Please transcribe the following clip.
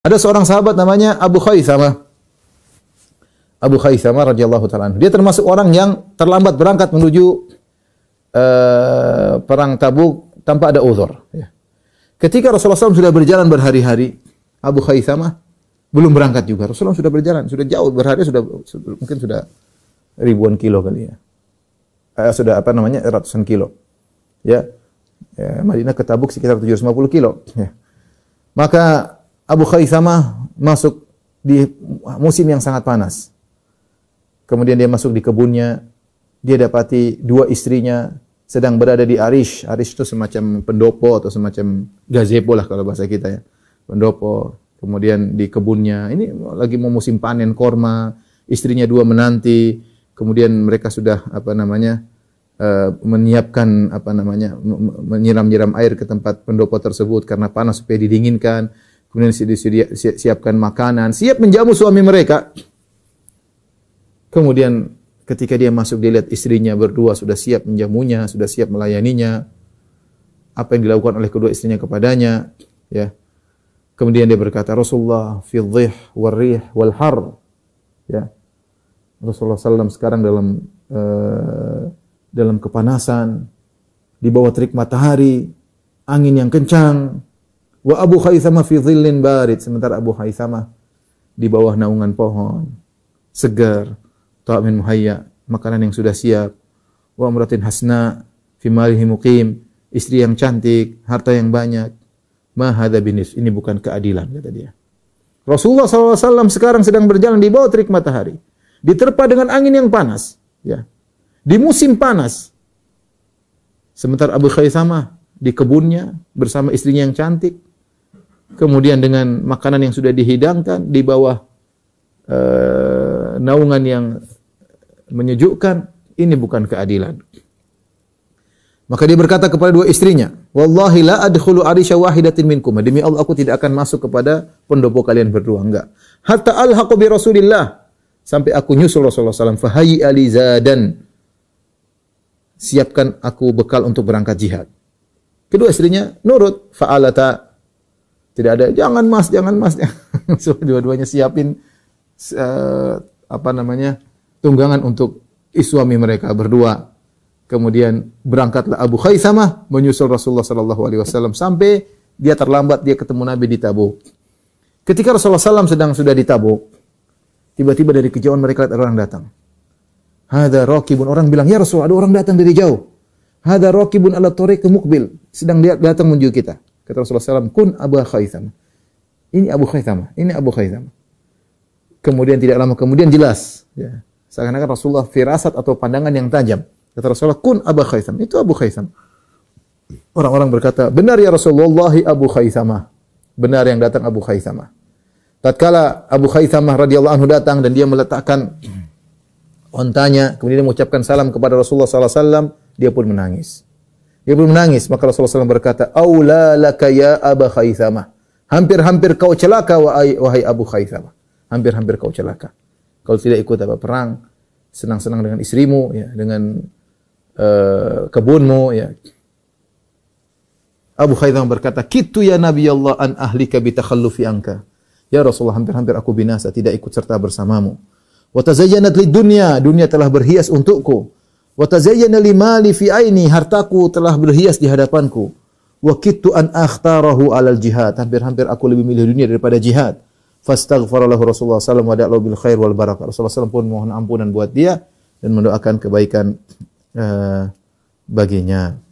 Ada seorang sahabat namanya Abu Khaisama. Abu Khaisama radhiyallahu taala Dia termasuk orang yang terlambat berangkat menuju uh, perang Tabuk tanpa ada uzur, ya. Ketika Rasulullah SAW sudah berjalan berhari-hari, Abu Khaisama belum berangkat juga. Rasulullah SAW sudah berjalan, sudah jauh berhari sudah mungkin sudah ribuan kilo kali ya. Eh, sudah apa namanya ratusan kilo. Ya. ya Madinah ke Tabuk sekitar 750 kilo. Ya. Maka Abu Khaisamah masuk di musim yang sangat panas. Kemudian dia masuk di kebunnya, dia dapati dua istrinya sedang berada di Arish. Arish itu semacam pendopo atau semacam gazebo lah kalau bahasa kita ya. Pendopo, kemudian di kebunnya. Ini lagi mau musim panen korma, istrinya dua menanti, kemudian mereka sudah apa namanya eh, menyiapkan apa namanya menyiram-nyiram air ke tempat pendopo tersebut karena panas supaya didinginkan kemudian siapkan makanan, siap menjamu suami mereka. Kemudian ketika dia masuk dia lihat istrinya berdua sudah siap menjamunya, sudah siap melayaninya. Apa yang dilakukan oleh kedua istrinya kepadanya, ya. Kemudian dia berkata, "Rasulullah fi dhih warih wal har." Ya. Rasulullah SAW sekarang dalam uh, dalam kepanasan, di bawah terik matahari, angin yang kencang, Wa Abu Khaisamah fi dhillin barid. Sementara Abu Khaisamah di bawah naungan pohon. Segar. Ta'amin muhayya. Makanan yang sudah siap. Wa amratin hasna fi malihi muqim. Istri yang cantik, harta yang banyak. Ma hadza binis. Ini bukan keadilan kata dia. Rasulullah SAW sekarang sedang berjalan di bawah terik matahari. Diterpa dengan angin yang panas. Ya. Di musim panas. Sementara Abu Khaisamah di kebunnya bersama istrinya yang cantik kemudian dengan makanan yang sudah dihidangkan di bawah e, naungan yang menyejukkan, ini bukan keadilan. Maka dia berkata kepada dua istrinya, "Wallahi la adkhulu arisha wahidatin minkum." Demi Allah aku tidak akan masuk kepada pendopo kalian berdua, enggak. Hatta alhaqu bi Rasulillah. Sampai aku nyusul Rasulullah SAW. Fahayi ali zadan. Siapkan aku bekal untuk berangkat jihad. Kedua istrinya nurut. Fa'alata tidak ada jangan Mas, jangan Mas. so, dua-duanya siapin uh, apa namanya? tunggangan untuk suami mereka berdua. Kemudian berangkatlah Abu Khaisamah menyusul Rasulullah sallallahu alaihi wasallam sampai dia terlambat dia ketemu Nabi di Tabuk. Ketika Rasulullah SAW sedang sudah di Tabuk, tiba-tiba dari kejauhan mereka ada orang datang. Hada rakibun orang bilang, "Ya Rasul, ada orang datang dari jauh." Hada rakibun ala tariq mukbil, sedang dia datang menuju kita. Kata Rasulullah SAW, kun Abu Khaytham. Ini Abu Khaytham, ini Abu Khaytham. Kemudian tidak lama kemudian jelas. Ya. Seakan-akan Rasulullah firasat atau pandangan yang tajam. Kata Rasulullah, kun Abu Khaytham. Itu Abu Khaytham. Orang-orang berkata, benar ya Rasulullah Abu Khaythamah. Benar yang datang Abu Khaythamah. Tatkala Abu Khaythamah radhiyallahu anhu datang dan dia meletakkan ontanya, kemudian dia mengucapkan salam kepada Rasulullah sallallahu alaihi dia pun menangis. Ibrahim menangis. Maka Rasulullah SAW berkata, Aula laka ya Aba Khaythamah. Hampir-hampir kau celaka wahai Abu Khaythamah. Hampir-hampir kau celaka. Kalau tidak ikut apa perang, senang-senang dengan istrimu, ya, dengan uh, kebunmu. Ya. Abu Khaythamah berkata, Kitu ya Nabi Allah an ahlika bitakhallufi angka. Ya Rasulullah, hampir-hampir aku binasa, tidak ikut serta bersamamu. Wa tazayyanat lid dunia, dunia telah berhias untukku. Wa tazayyana li fi aini hartaku telah berhias di hadapanku. Wa kitu an akhtarahu alal jihad. Hampir-hampir aku lebih milih dunia daripada jihad. Fastaghfaralahu Rasulullah SAW wa da'lahu bil khair wal barakah. Rasulullah SAW pun mohon ampunan buat dia dan mendoakan kebaikan uh, baginya.